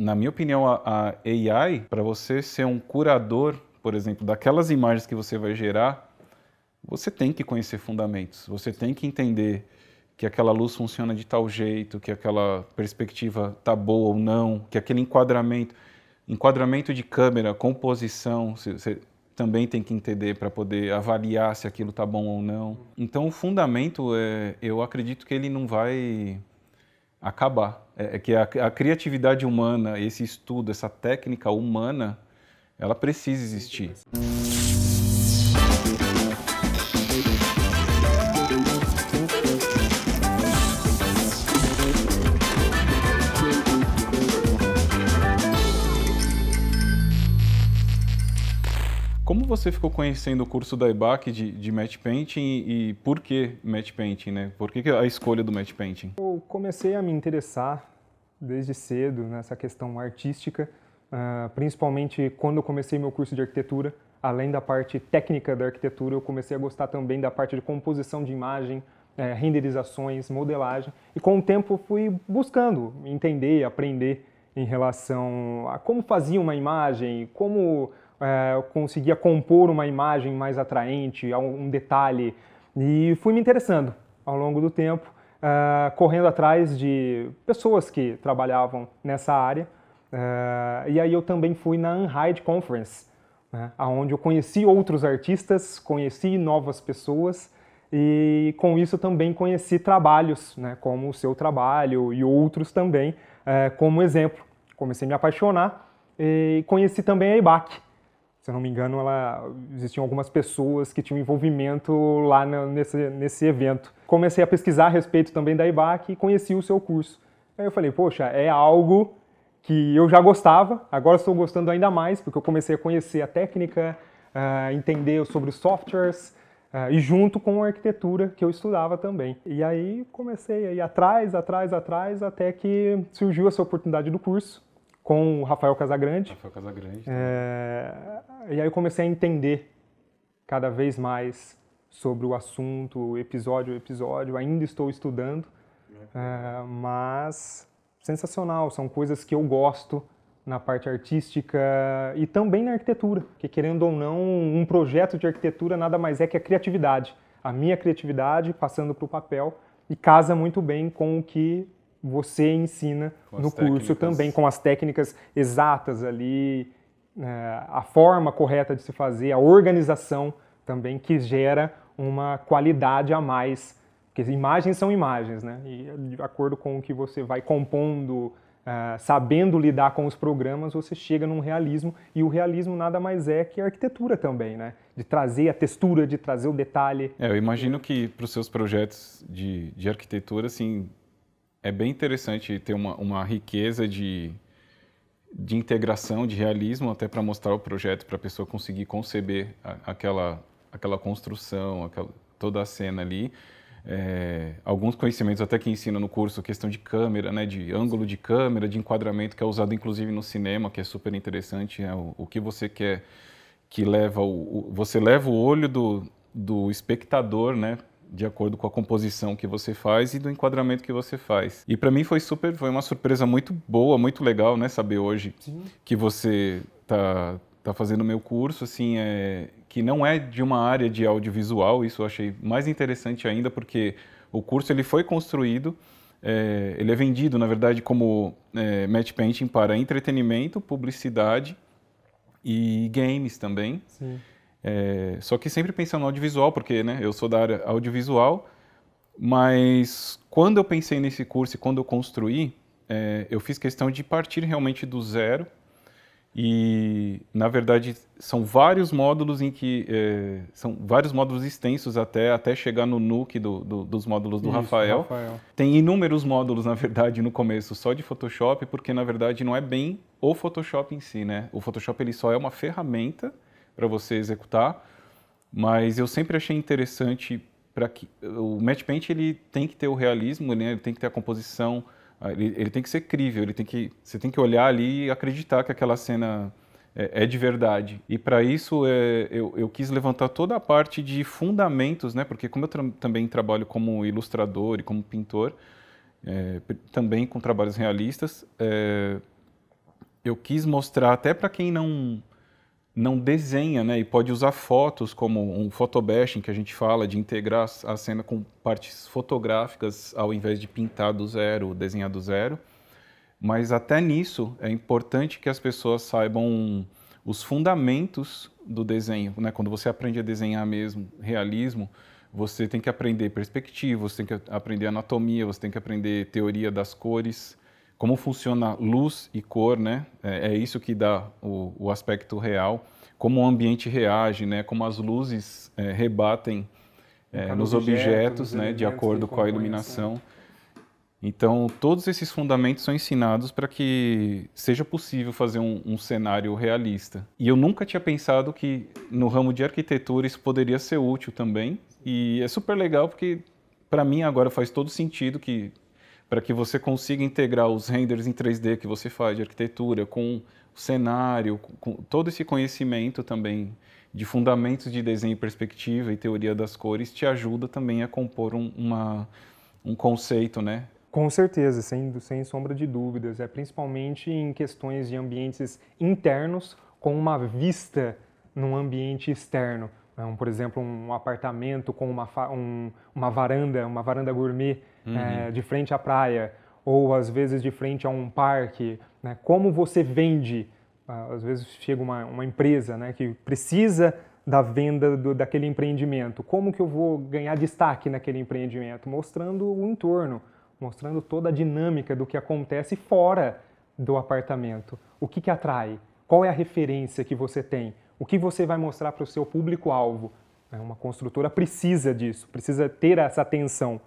na minha opinião, a, a AI, para você ser um curador, por exemplo, daquelas imagens que você vai gerar, você tem que conhecer fundamentos, você tem que entender que aquela luz funciona de tal jeito, que aquela perspectiva está boa ou não, que aquele enquadramento, enquadramento de câmera, composição, você também tem que entender para poder avaliar se aquilo está bom ou não. Então o fundamento é, eu acredito que ele não vai acabar. É, é, que a, a criatividade humana, esse estudo, essa técnica humana, ela precisa existir. você ficou conhecendo o curso da IBAC de, de Match Painting e, e por que Match Painting, né? Por que, que a escolha do Match Painting? Eu comecei a me interessar desde cedo nessa questão artística, uh, principalmente quando eu comecei meu curso de arquitetura. Além da parte técnica da arquitetura, eu comecei a gostar também da parte de composição de imagem, é, renderizações, modelagem. E com o tempo fui buscando entender, aprender em relação a como fazia uma imagem, como é, conseguia compor uma imagem mais atraente, um detalhe. E fui me interessando ao longo do tempo, é, correndo atrás de pessoas que trabalhavam nessa área. É, e aí eu também fui na Unhide Conference, né, onde eu conheci outros artistas, conheci novas pessoas e com isso também conheci trabalhos, né, como o seu trabalho e outros também, como exemplo. Comecei a me apaixonar e conheci também a IBAC, se eu não me engano, ela, existiam algumas pessoas que tinham envolvimento lá na, nesse, nesse evento. Comecei a pesquisar a respeito também da IBAC e conheci o seu curso. Aí eu falei, poxa, é algo que eu já gostava, agora estou gostando ainda mais, porque eu comecei a conhecer a técnica, uh, entender sobre os softwares, uh, e junto com a arquitetura que eu estudava também. E aí comecei a ir atrás, atrás, atrás, até que surgiu essa oportunidade do curso com o Rafael Casagrande. Rafael Casagrande. Tá. É, e aí eu comecei a entender cada vez mais sobre o assunto, episódio a episódio. Ainda estou estudando, uhum. é, mas sensacional. São coisas que eu gosto na parte artística e também na arquitetura, porque querendo ou não, um projeto de arquitetura nada mais é que a criatividade, a minha criatividade passando para o papel e casa muito bem com o que você ensina no curso técnicas. também, com as técnicas exatas ali, né, a forma correta de se fazer, a organização também, que gera uma qualidade a mais. Porque imagens são imagens, né? E de acordo com o que você vai compondo, eh, sabendo lidar com os programas, você chega num realismo. E o realismo nada mais é que a arquitetura também, né? De trazer a textura, de trazer o detalhe. É, eu imagino que para os seus projetos de, de arquitetura, assim, é bem interessante ter uma, uma riqueza de, de integração, de realismo, até para mostrar o projeto, para a pessoa conseguir conceber a, aquela, aquela construção, aquela, toda a cena ali. É, alguns conhecimentos até que ensina no curso, questão de câmera, né, de ângulo de câmera, de enquadramento, que é usado inclusive no cinema, que é super interessante, é o, o, que você quer que leva, o, o, você leva o olho do, do espectador, né, de acordo com a composição que você faz e do enquadramento que você faz. E para mim foi super, foi uma surpresa muito boa, muito legal, né, saber hoje Sim. que você tá tá fazendo meu curso, assim, é, que não é de uma área de audiovisual, isso eu achei mais interessante ainda, porque o curso ele foi construído, é, ele é vendido, na verdade, como é, match painting para entretenimento, publicidade e games também. Sim. É, só que sempre pensando no audiovisual, porque né, eu sou da área audiovisual, mas quando eu pensei nesse curso e quando eu construí, é, eu fiz questão de partir realmente do zero. E, na verdade, são vários módulos em que... É, são vários módulos extensos até, até chegar no nuke do, do, dos módulos do Isso, Rafael. Rafael. Tem inúmeros módulos, na verdade, no começo só de Photoshop, porque, na verdade, não é bem o Photoshop em si, né? O Photoshop ele só é uma ferramenta para você executar, mas eu sempre achei interessante para que o match paint ele tem que ter o realismo, né? ele tem que ter a composição, ah, ele, ele, tem que ser crível, ele tem que você tem que olhar ali e acreditar que aquela cena é, é de verdade. E para isso é, eu, eu, quis levantar toda a parte de fundamentos, né? Porque como eu tra também trabalho como ilustrador e como pintor, é, também com trabalhos realistas, é, eu quis mostrar até para quem não não desenha, né? E pode usar fotos como um photobashing que a gente fala de integrar a cena com partes fotográficas ao invés de pintar do zero, desenhar do zero. Mas até nisso é importante que as pessoas saibam os fundamentos do desenho, né? Quando você aprende a desenhar mesmo, realismo, você tem que aprender perspectiva, você tem que aprender anatomia, você tem que aprender teoria das cores, como funciona luz e cor, né? É, é isso que dá o, o, aspecto real, como o ambiente reage, né? Como as luzes é, rebatem é, nos objeto, objetos, né? De acordo com a iluminação. Então, todos esses fundamentos são ensinados para que seja possível fazer um, um, cenário realista. E eu nunca tinha pensado que no ramo de arquitetura isso poderia ser útil também. E é super legal porque, para mim, agora faz todo sentido que para que você consiga integrar os renders em 3D que você faz de arquitetura com o cenário, com todo esse conhecimento também de fundamentos de desenho e perspectiva e teoria das cores te ajuda também a compor um, uma, um conceito, né? Com certeza, sem, sem sombra de dúvidas. É principalmente em questões de ambientes internos com uma vista num ambiente externo. Então, por exemplo, um apartamento com uma, um, uma varanda, uma varanda gourmet uhum. é, de frente à praia, ou às vezes de frente a um parque. Né? Como você vende? Ah, às vezes chega uma, uma empresa né, que precisa da venda do, daquele empreendimento. Como que eu vou ganhar destaque naquele empreendimento? Mostrando o entorno, mostrando toda a dinâmica do que acontece fora do apartamento. O que, que atrai? Qual é a referência que você tem? O que você vai mostrar para o seu público-alvo? É, uma construtora precisa disso, precisa ter essa atenção.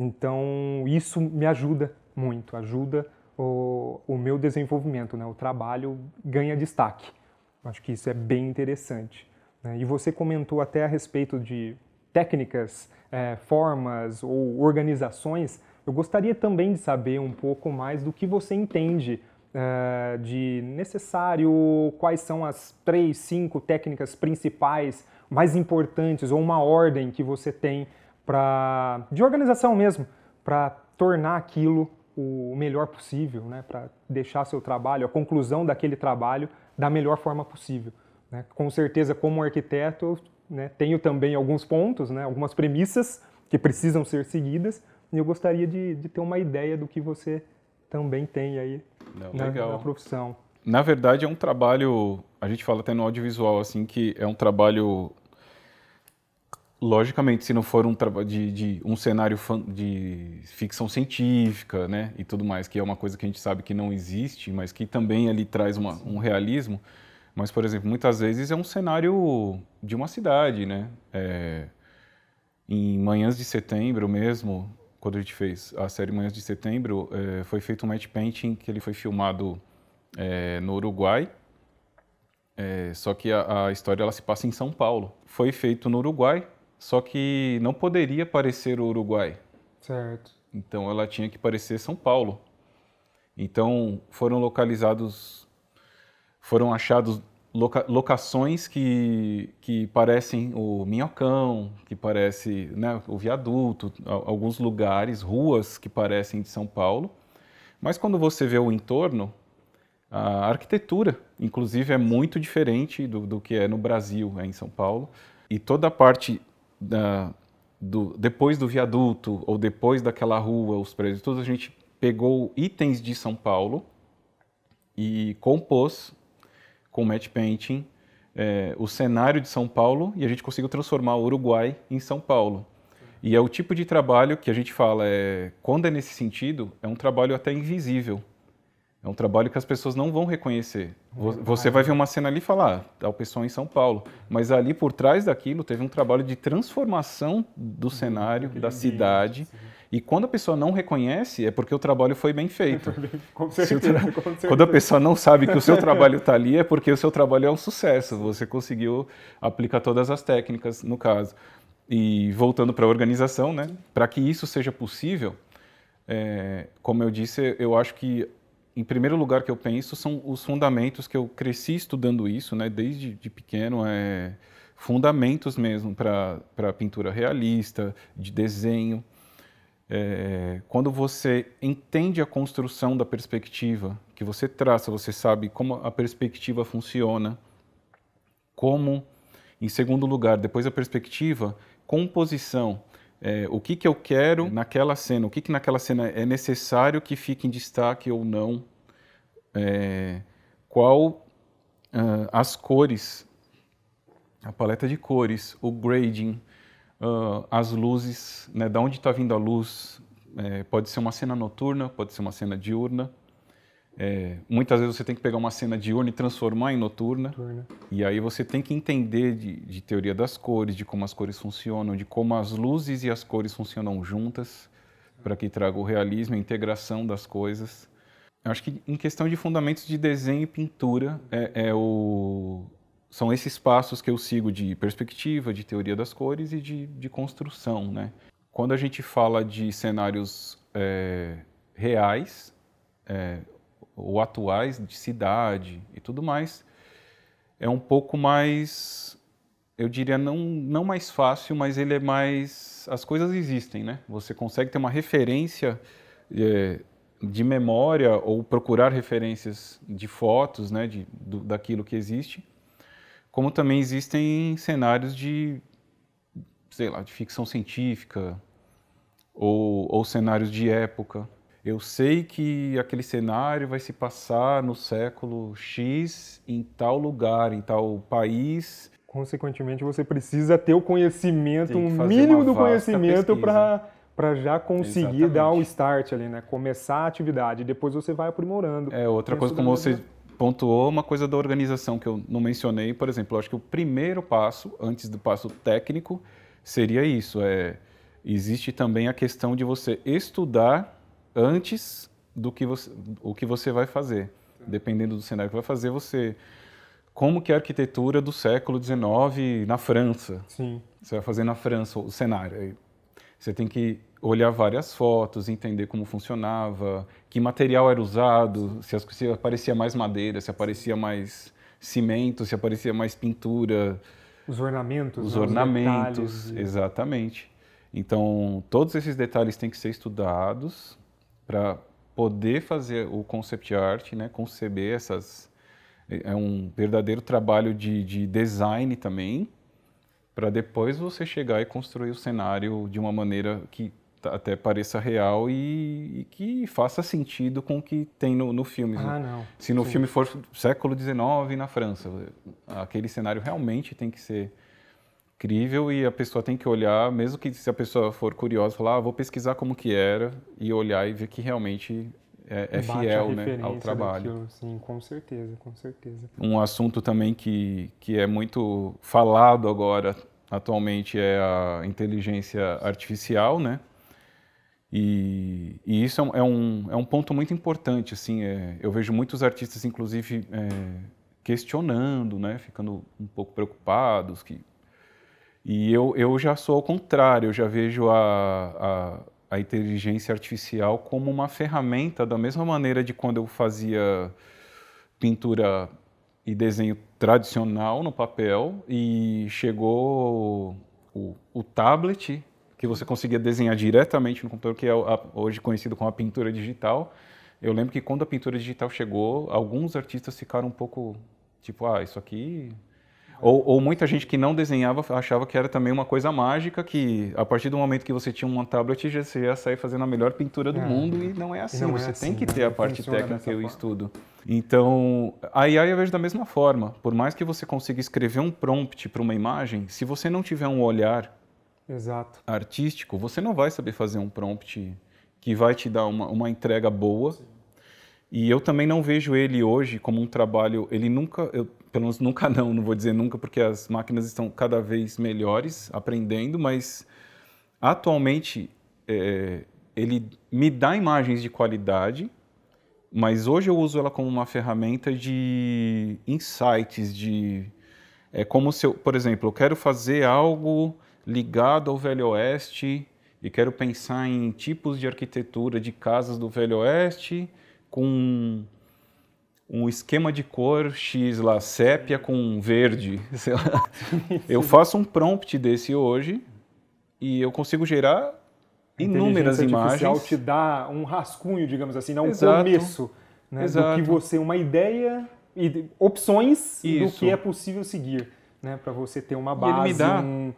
Então, isso me ajuda muito, ajuda o, o meu desenvolvimento, né? o trabalho ganha destaque. Acho que isso é bem interessante. Né? E você comentou até a respeito de técnicas, é, formas ou organizações. Eu gostaria também de saber um pouco mais do que você entende é, de necessário, quais são as três, cinco técnicas principais mais importantes ou uma ordem que você tem para de organização mesmo, para tornar aquilo o melhor possível, né? para deixar seu trabalho, a conclusão daquele trabalho da melhor forma possível. Né? Com certeza, como arquiteto, né, tenho também alguns pontos, né, algumas premissas que precisam ser seguidas, e eu gostaria de, de ter uma ideia do que você também tem aí Não, né, na, na profissão. Na verdade, é um trabalho, a gente fala até no audiovisual, assim, que é um trabalho logicamente, se não for um, de, de um cenário de ficção científica, né, e tudo mais, que é uma coisa que a gente sabe que não existe, mas que também ali traz uma, um realismo. Mas, por exemplo, muitas vezes é um cenário de uma cidade, né? É, em manhãs de setembro mesmo, quando a gente fez a série Manhãs de Setembro, é, foi feito um match painting que ele foi filmado é, no Uruguai. É, só que a, a história ela se passa em São Paulo. Foi feito no Uruguai, só que não poderia parecer o Uruguai. Certo. Então ela tinha que parecer São Paulo. Então foram localizados, foram achados loca, locações que, que parecem o Minhocão, que parece né, o viaduto, alguns lugares, ruas que parecem de São Paulo. Mas quando você vê o entorno, a arquitetura, inclusive, é muito diferente do, do que é no Brasil, é em São Paulo. E toda a parte da, do, depois do viaduto ou depois daquela rua, os prédios, tudo, a gente pegou itens de São Paulo e compôs com matte painting é, o cenário de São Paulo e a gente conseguiu transformar o Uruguai em São Paulo. E é o tipo de trabalho que a gente fala, é, quando é nesse sentido, é um trabalho até invisível. É um trabalho que as pessoas não vão reconhecer. É você vai ver uma cena ali e falar, ah, tal pessoa em São Paulo. Mas ali por trás daquilo teve um trabalho de transformação do uhum. cenário, da cidade. E quando a pessoa não reconhece, é porque o trabalho foi bem feito. com, certeza, com certeza, Quando a pessoa não sabe que o seu trabalho está ali, é porque o seu trabalho é um sucesso. Você conseguiu aplicar todas as técnicas, no caso. E voltando para a organização, né? para que isso seja possível, é, como eu disse, eu acho que em primeiro lugar que eu penso são os fundamentos que eu cresci estudando isso, né? Desde de pequeno é fundamentos mesmo para para pintura realista, de desenho. É, quando você entende a construção da perspectiva que você traça, você sabe como a perspectiva funciona, como, em segundo lugar, depois a perspectiva, composição. É, o que, que eu quero naquela cena, o que, que naquela cena é necessário que fique em destaque ou não, é, qual uh, as cores, a paleta de cores, o grading, uh, as luzes, né, da onde está vindo a luz, é, pode ser uma cena noturna, pode ser uma cena diurna. É, muitas vezes você tem que pegar uma cena diurna e transformar em noturna. E aí você tem que entender de, de, teoria das cores, de como as cores funcionam, de como as luzes e as cores funcionam juntas, para que traga o realismo, a integração das coisas. Eu acho que em questão de fundamentos de desenho e pintura, é, é o... são esses passos que eu sigo de perspectiva, de teoria das cores e de, de construção. Né? Quando a gente fala de cenários é, reais, é, ou atuais de cidade e tudo mais, é um pouco mais, eu diria, não, não mais fácil, mas ele é mais. As coisas existem, né? Você consegue ter uma referência é, de memória ou procurar referências de fotos, né, de, do, daquilo que existe, como também existem cenários de, sei lá, de ficção científica ou, ou cenários de época. Eu sei que aquele cenário vai se passar no século X, em tal lugar, em tal país. Consequentemente, você precisa ter o conhecimento, um mínimo do conhecimento para para já conseguir Exatamente. dar o start ali, né? Começar a atividade. Depois você vai aprimorando. É outra coisa como você pontuou uma coisa da organização que eu não mencionei, por exemplo, eu acho que o primeiro passo antes do passo técnico seria isso, é existe também a questão de você estudar antes do que você, o que você vai fazer. Dependendo do cenário que vai fazer, você como que é a arquitetura do século XIX na França. Sim. Você vai fazer na França o cenário. Você tem que olhar várias fotos, entender como funcionava, que material era usado, se, se aparecia mais madeira, se aparecia mais cimento, se aparecia mais pintura. Os ornamentos. Os né? ornamentos, Os exatamente. Então, todos esses detalhes têm que ser estudados para poder fazer o concept art, né? conceber essas. É, é um verdadeiro trabalho de, de design também, para depois você chegar e construir o cenário de uma maneira que até pareça real e, e que faça sentido com o que tem no, no filme. Né? Ah, não. Se no Sim. filme for século XIX na França, aquele cenário realmente tem que ser incrível e a pessoa tem que olhar, mesmo que se a pessoa for curiosa, falar, ah, vou pesquisar como que era e olhar e ver que realmente é, é fiel né, ao trabalho. Daquilo. Sim, com certeza, com certeza. Um assunto também que, que é muito falado agora, atualmente, é a inteligência artificial, né? E, e isso é um, é um é ponto muito importante, assim, é, eu vejo muitos artistas, inclusive, é, questionando, né, ficando um pouco preocupados, que e eu, eu já sou ao contrário, eu já vejo a, a, a inteligência artificial como uma ferramenta, da mesma maneira de quando eu fazia pintura e desenho tradicional no papel e chegou o, o, tablet que você conseguia desenhar diretamente no computador, que é hoje conhecido como a pintura digital. Eu lembro que quando a pintura digital chegou, alguns artistas ficaram um pouco tipo, ah, isso aqui ou, ou, muita gente que não desenhava achava que era também uma coisa mágica, que a partir do momento que você tinha uma tablet, você ia sair fazendo a melhor pintura do é. mundo e não é assim. Não é você é assim, tem que né? ter a parte Funciona técnica e o estudo. Então, a IA eu vejo da mesma forma. Por mais que você consiga escrever um prompt para uma imagem, se você não tiver um olhar Exato. artístico, você não vai saber fazer um prompt que vai te dar uma, uma entrega boa. Sim e eu também não vejo ele hoje como um trabalho. Ele nunca, eu, pelo menos nunca não, não vou dizer nunca, porque as máquinas estão cada vez melhores, aprendendo, mas atualmente é, ele me dá imagens de qualidade, mas hoje eu uso ela como uma ferramenta de insights, de. É como se eu, por exemplo, eu quero fazer algo ligado ao Velho Oeste e quero pensar em tipos de arquitetura de casas do Velho Oeste com um esquema de cor X lá, sépia com verde, sei lá. Eu faço um prompt desse hoje e eu consigo gerar inúmeras imagens. te dá um rascunho, digamos assim, né? um Exato. começo né, Exato. do que você, uma ideia e opções Isso. do que é possível seguir, né, para você ter uma base, um,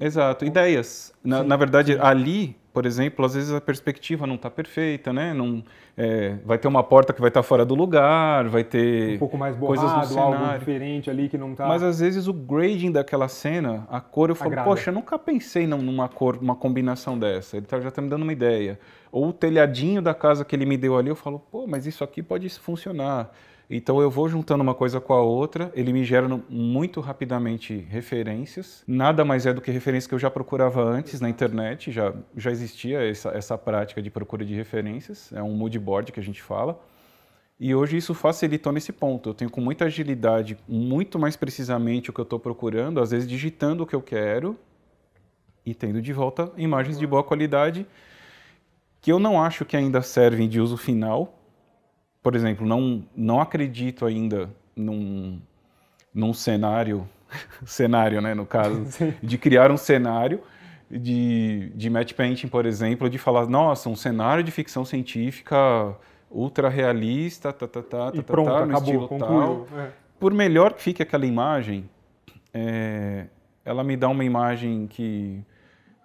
Exato, ideias. Na, na verdade, sim. ali, por exemplo, às vezes a perspectiva não está perfeita, né? Não, é, vai ter uma porta que vai estar tá fora do lugar, vai ter um pouco mais borrado, coisas algo diferente ali que não está. Mas às vezes o grading daquela cena, a cor, eu falo, Agrada. poxa, eu nunca pensei numa cor, uma combinação dessa. Ele tá, já está me dando uma ideia. Ou o telhadinho da casa que ele me deu ali, eu falo, pô, mas isso aqui pode funcionar. Então eu vou juntando uma coisa com a outra, ele me gera muito rapidamente referências. Nada mais é do que referências que eu já procurava antes na internet, já, já existia essa, essa prática de procura de referências, é um mood board que a gente fala. E hoje isso facilitou nesse ponto. Eu tenho com muita agilidade, muito mais precisamente o que eu estou procurando, às vezes digitando o que eu quero e tendo de volta imagens de boa qualidade que eu não acho que ainda servem de uso final, por exemplo, não, não acredito ainda num, num cenário, cenário, né, no caso, de criar um cenário de, de match painting, por exemplo, de falar, nossa, um cenário de ficção científica ultra realista, tá, tá, tá, tá, pronto, tá, no acabou, estilo concluiu, tal. É. Por melhor que fique aquela imagem, é, ela me dá uma imagem que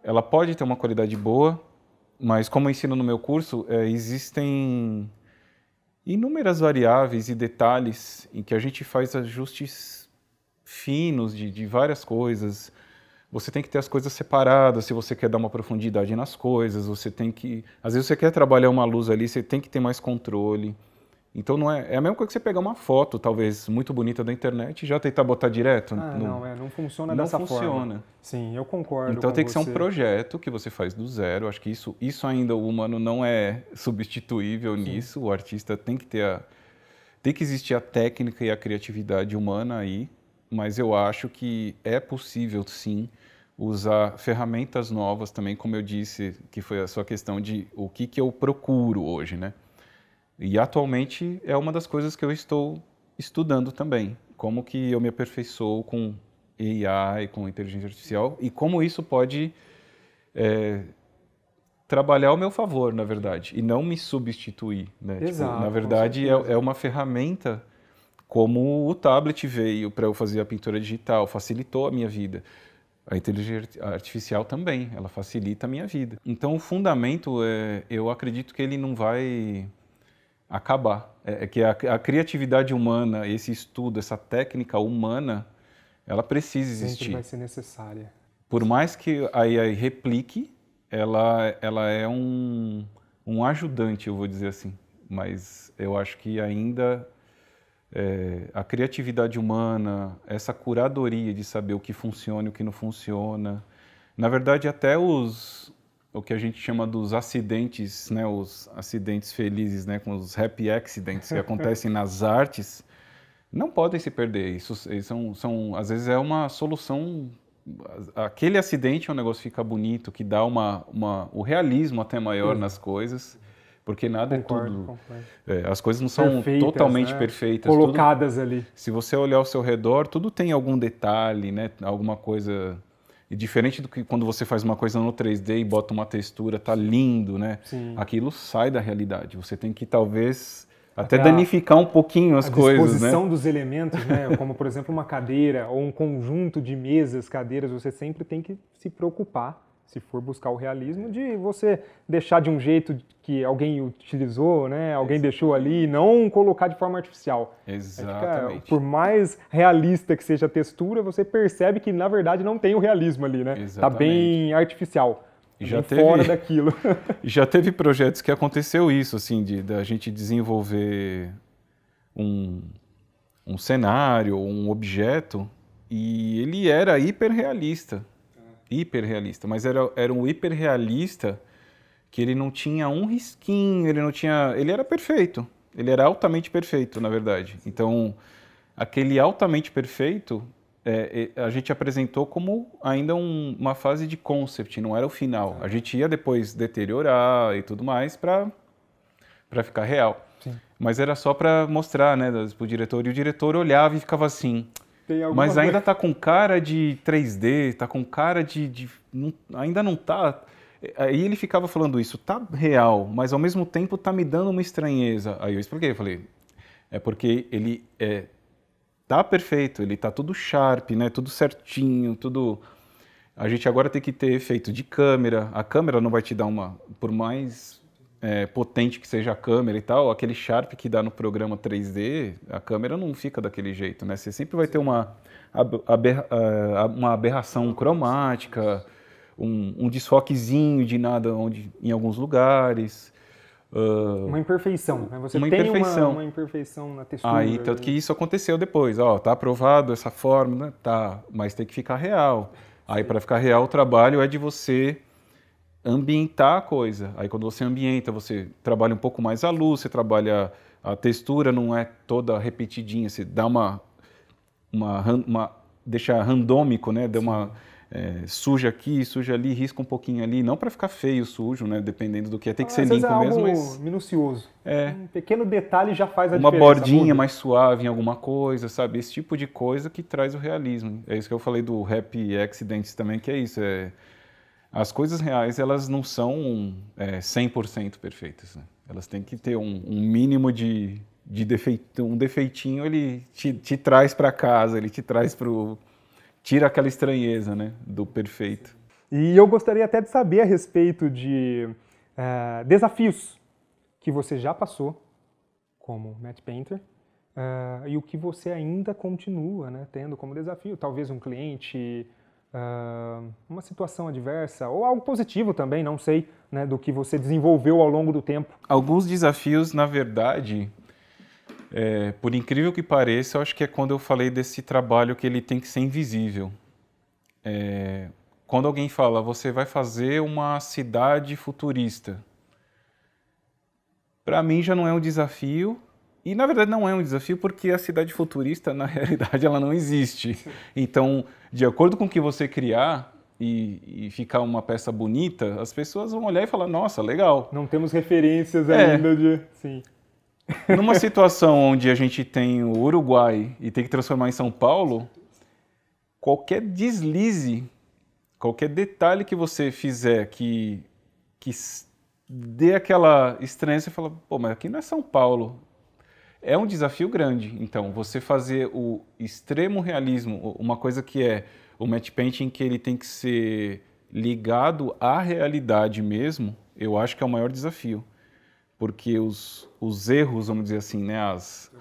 ela pode ter uma qualidade boa, mas como eu ensino no meu curso, é, existem inúmeras variáveis e detalhes em que a gente faz ajustes finos de, de várias coisas. Você tem que ter as coisas separadas se você quer dar uma profundidade nas coisas. Você tem que. Às vezes você quer trabalhar uma luz ali, você tem que ter mais controle. Então não é, é a mesma coisa que você pegar uma foto, talvez muito bonita da internet, e já tentar botar direto. Ah, no, não, é, não funciona não dessa funciona. forma. Não funciona. Sim, eu concordo. Então tem que você. ser um projeto que você faz do zero. Acho que isso, isso ainda o humano não é substituível Sim. nisso. O artista tem que ter a, tem que existir a técnica e a criatividade humana aí, mas eu acho que é possível sim usar ferramentas novas também, como eu disse, que foi a sua questão de o que, que eu procuro hoje, né? E atualmente é uma das coisas que eu estou estudando também, como que eu me aperfeiçoo com AI, com inteligência artificial e como isso pode é, trabalhar ao meu favor, na verdade, e não me substituir. Né? Tipo, Exato, tipo, na verdade, é, é uma ferramenta como o tablet veio para eu fazer a pintura digital, facilitou a minha vida. A inteligência artificial também, ela facilita a minha vida. Então, o fundamento, é, eu acredito que ele não vai acabar. É, é, que a, a, criatividade humana, esse estudo, essa técnica humana, ela precisa existir. Sempre vai ser necessária. Por mais que a AI replique, ela, ela é um, um ajudante, eu vou dizer assim. Mas eu acho que ainda é, a criatividade humana, essa curadoria de saber o que funciona e o que não funciona. Na verdade, até os, o que a gente chama dos acidentes, né, os acidentes felizes, né, com os happy accidents que acontecem nas artes, não podem se perder. Isso são, são, às vezes é uma solução. Aquele acidente é um negócio que fica bonito, que dá uma, uma, o realismo até maior uhum. nas coisas porque nada é Concordo, é tudo. É, as coisas não são perfeitas, totalmente né? perfeitas. Colocadas tudo, ali. Se você olhar ao seu redor, tudo tem algum detalhe, né? Alguma coisa e diferente do que quando você faz uma coisa no 3D e bota uma textura, tá lindo, né? Sim. Aquilo sai da realidade. Você tem que talvez até, até danificar a, um pouquinho as coisas, né? A disposição dos elementos, né? Como por exemplo uma cadeira ou um conjunto de mesas, cadeiras, você sempre tem que se preocupar se for buscar o realismo, de você deixar de um jeito que alguém utilizou, né? Alguém Exatamente. deixou ali, e não colocar de forma artificial. É Exatamente. por mais realista que seja a textura, você percebe que na verdade não tem o realismo ali, né? Tá Exatamente. Tá bem artificial. já bem teve, fora daquilo. já teve projetos que aconteceu isso, assim, de da de gente desenvolver um, um cenário, um objeto, e ele era hiperrealista hiperrealista, mas era, era um hiperrealista que ele não tinha um risquinho, ele não tinha. Ele era perfeito. Ele era altamente perfeito, na verdade. Então, aquele altamente perfeito é, é a gente apresentou como ainda um, uma fase de concept, não era o final. A gente ia depois deteriorar e tudo mais para ficar real. Sim. Mas era só para mostrar né, para o diretor. E o diretor olhava e ficava assim: mas ainda coisa... tá com cara de 3D, tá com cara de. de não, ainda não tá. É, aí ele ficava falando isso, tá real, mas ao mesmo tempo tá me dando uma estranheza. Aí eu expliquei, eu falei, é porque ele é, tá perfeito, ele tá tudo sharp, né? Tudo certinho, tudo. A gente agora tem que ter efeito de câmera. A câmera não vai te dar uma, por mais é, potente que seja a câmera e tal, aquele Sharp que dá no programa 3D, a câmera não fica daquele jeito, né? Você sempre vai ter uma, é, uma aberração cromática, um, um desfoquezinho de nada onde, em alguns lugares. Uh, uma imperfeição, né? Você uma tem imperfeição. Uma, uma, imperfeição na textura. Aí, tanto que isso aconteceu depois. Ó, tá aprovado essa fórmula, tá, mas tem que ficar real. Aí, para ficar real, o trabalho é de você ambientar a coisa. Aí quando você ambienta, você trabalha um pouco mais a luz, você trabalha a textura, não é toda repetidinha, você dá uma uma, uma deixa randômico, né? deu uma é, suja aqui, suja ali, risca um pouquinho ali, não para ficar feio, sujo, né? Dependendo do que é, tem que ah, ser é limpo é mesmo, mas minucioso. É. Um pequeno detalhe já faz a uma diferença. Uma bordinha muda. mais suave em alguma coisa, sabe? Esse tipo de coisa que traz o realismo. É isso que eu falei do Happy Accidents também, que é isso, é as coisas reais elas não são é, 100% perfeitas. Né? Elas têm que ter um, um mínimo de, de defeito, um defeitinho ele te, te traz para casa, ele te traz para tira aquela estranheza, né, do perfeito. E eu gostaria até de saber a respeito de uh, desafios que você já passou como Matt painter uh, e o que você ainda continua, né, tendo como desafio, talvez um cliente ah, uma situação adversa ou algo positivo também, não sei, né, do que você desenvolveu ao longo do tempo? Alguns desafios, na verdade, é, por incrível que pareça, eu acho que é quando eu falei desse trabalho que ele tem que ser invisível. É, quando alguém fala, você vai fazer uma cidade futurista, para mim já não é um desafio, e na verdade não é um desafio porque a cidade futurista na realidade ela não existe. Então, de acordo com o que você criar e, e ficar uma peça bonita, as pessoas vão olhar e falar: nossa, legal. Não temos referências é. ainda de. Sim. Numa situação onde a gente tem o Uruguai e tem que transformar em São Paulo, qualquer deslize, qualquer detalhe que você fizer que, que dê aquela estranha, você fala: pô, mas aqui não é São Paulo é um desafio grande. Então, você fazer o extremo realismo, uma coisa que é o match painting que ele tem que ser ligado à realidade mesmo, eu acho que é o maior desafio. Porque os, os erros, vamos dizer assim, né, as,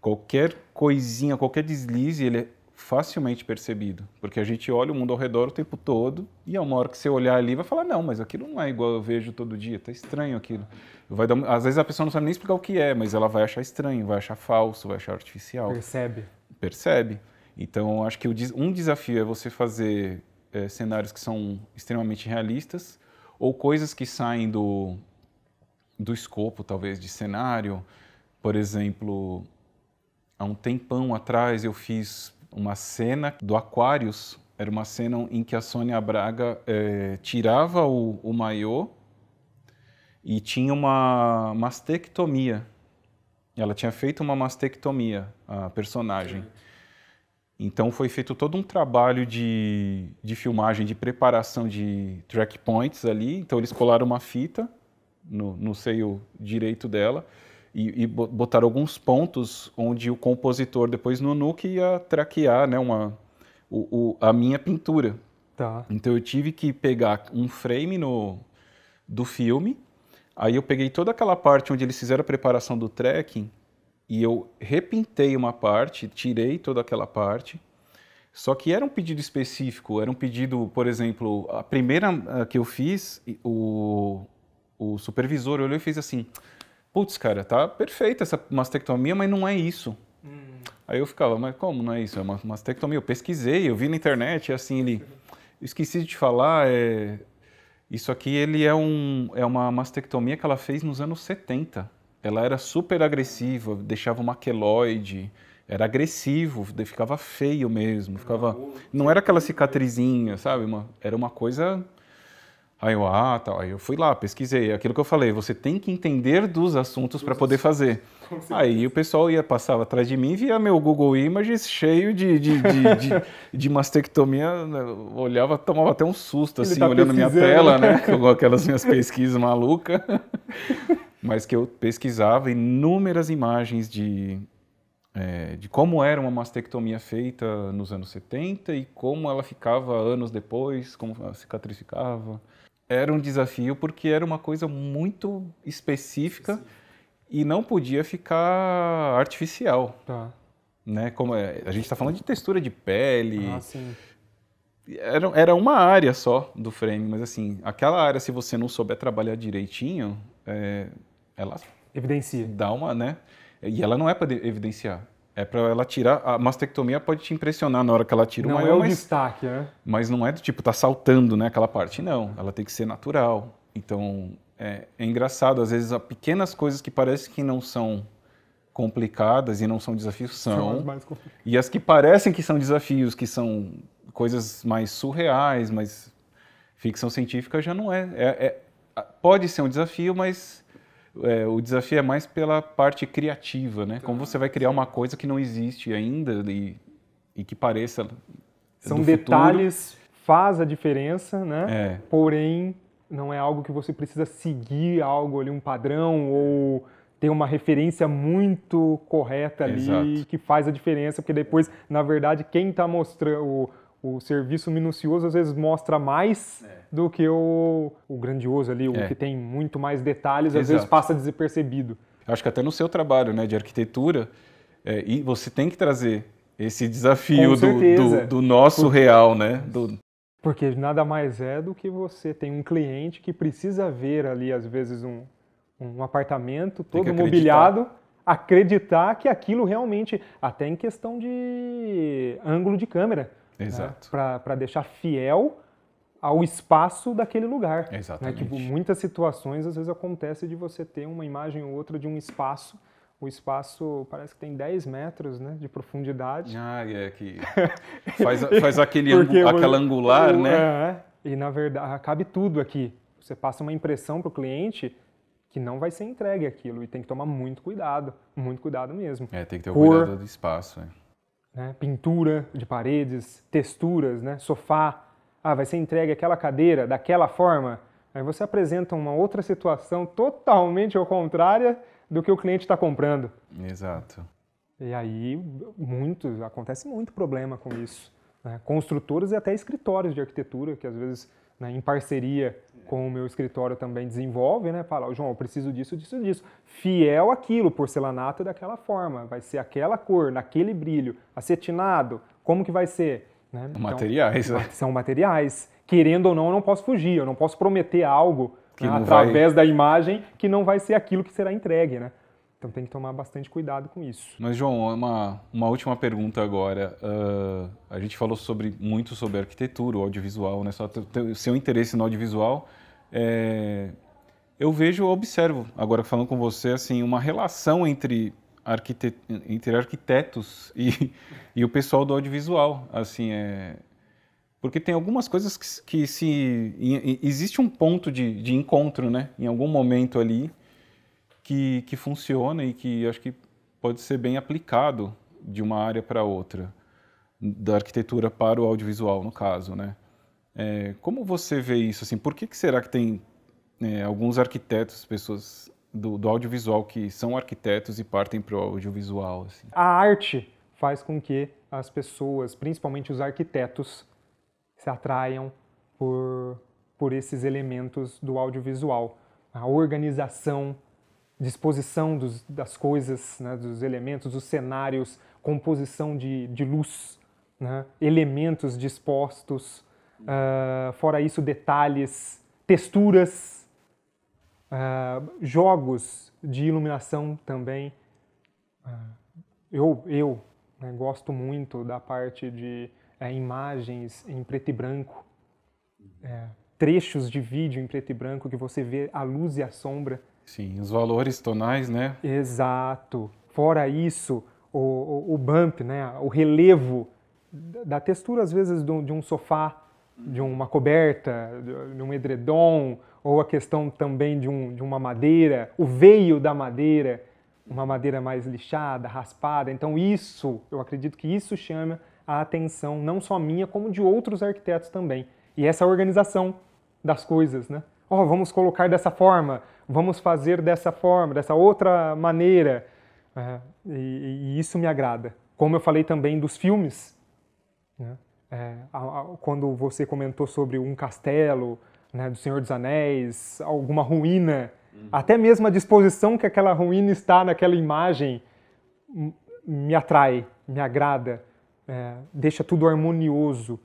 qualquer coisinha, qualquer deslize, ele é facilmente percebido, porque a gente olha o mundo ao redor o tempo todo e a é uma hora que você olhar ali vai falar não, mas aquilo não é igual eu vejo todo dia, tá estranho aquilo. Vai dar, às vezes a pessoa não sabe nem explicar o que é, mas ela vai achar estranho, vai achar falso, vai achar artificial. Percebe. Percebe. Então acho que um desafio é você fazer é, cenários que são extremamente realistas ou coisas que saem do do escopo talvez de cenário. Por exemplo, há um tempão atrás eu fiz uma cena do Aquarius. Era uma cena em que a Sônia Braga é, tirava o, o maiô e tinha uma mastectomia. Ela tinha feito uma mastectomia, a personagem. Então foi feito todo um trabalho de, de filmagem, de preparação de track points ali. Então eles colaram uma fita no, no seio direito dela e, e botaram alguns pontos onde o compositor, depois no Nuke, ia traquear né, uma, o, o, a minha pintura. Tá. Então eu tive que pegar um frame no, do filme, aí eu peguei toda aquela parte onde eles fizeram a preparação do tracking e eu repintei uma parte, tirei toda aquela parte. Só que era um pedido específico, era um pedido, por exemplo, a primeira ah, que eu fiz, o, o supervisor olhou e fez assim: putz, cara, tá perfeita essa mastectomia, mas não é isso. Hum. Aí eu ficava, mas como não é isso? É uma mastectomia. Eu pesquisei, eu vi na internet, e é assim, ele... Esqueci de te falar, é, isso aqui ele é, um, é uma mastectomia que ela fez nos anos 70. Ela era super agressiva, deixava uma queloide, era agressivo, ficava feio mesmo, ficava... Não era aquela cicatrizinha, sabe? Uma, era uma coisa Aí eu, ah, tal. Aí eu fui lá, pesquisei. Aquilo que eu falei, você tem que entender dos assuntos para poder fazer. Aí o pessoal ia, passava atrás de mim, via meu Google Images cheio de, de, de, de, de mastectomia. Né, olhava, tomava até um susto, assim, tá olhando minha tela, né? né? Com aquelas minhas pesquisas malucas. Mas que eu pesquisava inúmeras imagens de, é, de como era uma mastectomia feita nos anos 70 e como ela ficava anos depois, como ela cicatrificava era um desafio porque era uma coisa muito específica Específico. e não podia ficar artificial. Tá. Né? Como é, a gente está falando de textura de pele. Ah, sim. Era, era uma área só do frame, mas assim, aquela área, se você não souber trabalhar direitinho, é, ela evidencia. Dá uma, né? E ela não é para evidenciar. É para ela tirar. A mastectomia pode te impressionar na hora que ela tira não o maior. Não é o mas, destaque, né? Mas não é do tipo, tá saltando né, aquela parte. Não, ela tem que ser natural. Então, é, é engraçado. Às vezes, há pequenas coisas que parecem que não são complicadas e não são desafios, são. são as e as que parecem que são desafios, que são coisas mais surreais, mas ficção científica já não é. é, é pode ser um desafio, mas é, o desafio é mais pela parte criativa, né? Como você vai criar uma coisa que não existe ainda e, e que pareça. São detalhes, futuro. faz a diferença, né? É. Porém, não é algo que você precisa seguir algo ali, um padrão ou ter uma referência muito correta ali Exato. que faz a diferença, porque depois, na verdade, quem está mostrando o serviço minucioso às vezes mostra mais é. do que o, o grandioso ali, o é. que tem muito mais detalhes, Exato. às vezes passa despercebido. Acho que até no seu trabalho né, de arquitetura, é, e você tem que trazer esse desafio do, do, do, nosso porque, real, né? Do... Porque nada mais é do que você tem um cliente que precisa ver ali, às vezes, um, um apartamento todo mobiliado acreditar que aquilo realmente, até em questão de ângulo de câmera. Né? Exato. Né? Para deixar fiel ao espaço daquele lugar. Né? Exatamente. Né? Que muitas situações às vezes acontece de você ter uma imagem ou outra de um espaço o espaço parece que tem 10 metros né, de profundidade. Ah, é que faz, faz aquele angu, aquela angular, o, né? É, e na verdade ah, cabe tudo aqui. Você passa uma impressão para o cliente que não vai ser entregue aquilo e tem que tomar muito cuidado, muito cuidado mesmo. É, tem que ter o cuidado do espaço. É né? pintura de paredes, texturas, né? sofá. Ah, vai ser entregue aquela cadeira daquela forma. Aí você apresenta uma outra situação totalmente ao contrário do que o cliente está comprando. Exato. E aí, muito, acontece muito problema com isso. Né? Construtores e até escritórios de arquitetura, que às vezes né, em parceria com o meu escritório também desenvolve, né? Fala, João, eu preciso disso, disso, disso. Fiel aquilo, porcelanato é daquela forma, vai ser aquela cor, naquele brilho, acetinado, como que vai ser? Né? Então, materiais, né? São materiais. Querendo ou não, eu não posso fugir, eu não posso prometer algo né, através vai... da imagem que não vai ser aquilo que será entregue, né? Então tem que tomar bastante cuidado com isso. Mas, João, uma, uma última pergunta agora. Uh, a gente falou sobre, muito sobre arquitetura, o audiovisual, né? Só seu interesse no audiovisual. É, eu vejo, observo, agora falando com você, assim, uma relação entre, arquite entre arquitetos e, e o pessoal do audiovisual. Assim, é, porque tem algumas coisas que, que se. Em, existe um ponto de, de encontro, né? Em algum momento ali que, que funciona e que acho que pode ser bem aplicado de uma área para outra, da arquitetura para o audiovisual, no caso, né? É, como você vê isso? Assim, por que, que será que tem é, alguns arquitetos, pessoas do, do, audiovisual que são arquitetos e partem para o audiovisual? Assim? A arte faz com que as pessoas, principalmente os arquitetos, se atraiam por, por esses elementos do audiovisual. A organização, disposição dos, das coisas, né, dos elementos, dos cenários, composição de, de luz, né, elementos dispostos, uh, fora isso, detalhes, texturas, uh, jogos de iluminação também. Ah, eu, eu né, gosto muito da parte de é, imagens em preto e branco, é, trechos de vídeo em preto e branco que você vê a luz e a sombra Sim, os valores tonais, né? Exato. Fora isso, o, o, o bump, né? o relevo da textura, às vezes, de um, sofá, de uma coberta, de um edredom, ou a questão também de, um, de uma madeira, o veio da madeira, uma madeira mais lixada, raspada. Então, isso, eu acredito que isso chama a atenção, não só minha, como de outros arquitetos também. E essa organização das coisas, né? Ó, oh, vamos colocar dessa forma, vamos fazer dessa forma, dessa outra maneira. É, e, e, isso me agrada. Como eu falei também dos filmes, né? é, a, a, quando você comentou sobre um castelo, né, do Senhor dos Anéis, alguma ruína, uhum. até mesmo a disposição que aquela ruína está naquela imagem me atrai, me agrada, é, deixa tudo harmonioso,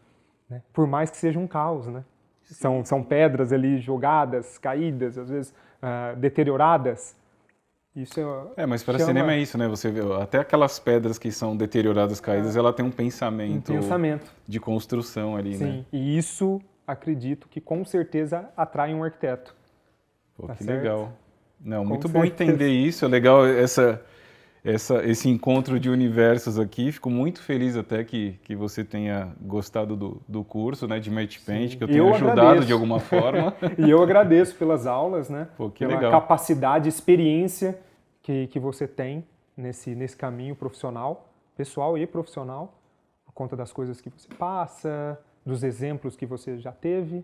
né? por mais que seja um caos, né? São, são pedras ali jogadas, caídas, às vezes uh, deterioradas. Isso é, é mas para chama... cinema é isso, né? Você vê até aquelas pedras que são deterioradas, caídas, ah. ela tem um pensamento, um pensamento. de construção ali, Sim. né? Sim, e isso acredito que com certeza atrai um arquiteto. Pô, tá que certo? legal. Não, com muito certeza. bom entender isso. É legal essa essa, esse encontro de universos aqui. Fico muito feliz até que, que você tenha gostado do, do curso né, de Match Paint, Sim. que eu tenho eu ajudado agradeço. de alguma forma. e eu agradeço pelas aulas, né? Pô, pela legal. capacidade, experiência que, que você tem nesse, nesse caminho profissional, pessoal e profissional, por conta das coisas que você passa, dos exemplos que você já teve,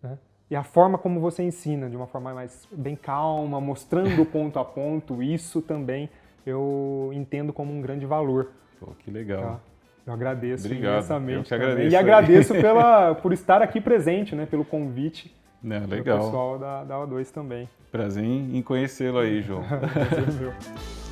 né? E a forma como você ensina, de uma forma mais bem calma, mostrando ponto a ponto, isso também eu entendo como um grande valor. Pô, que legal. Tá? Eu agradeço Obrigado. imensamente. Eu agradeço e agradeço pela, por estar aqui presente, né, pelo convite. É, legal. pessoal da, da O2 também. Prazer em conhecê-lo aí, João. Prazer meu.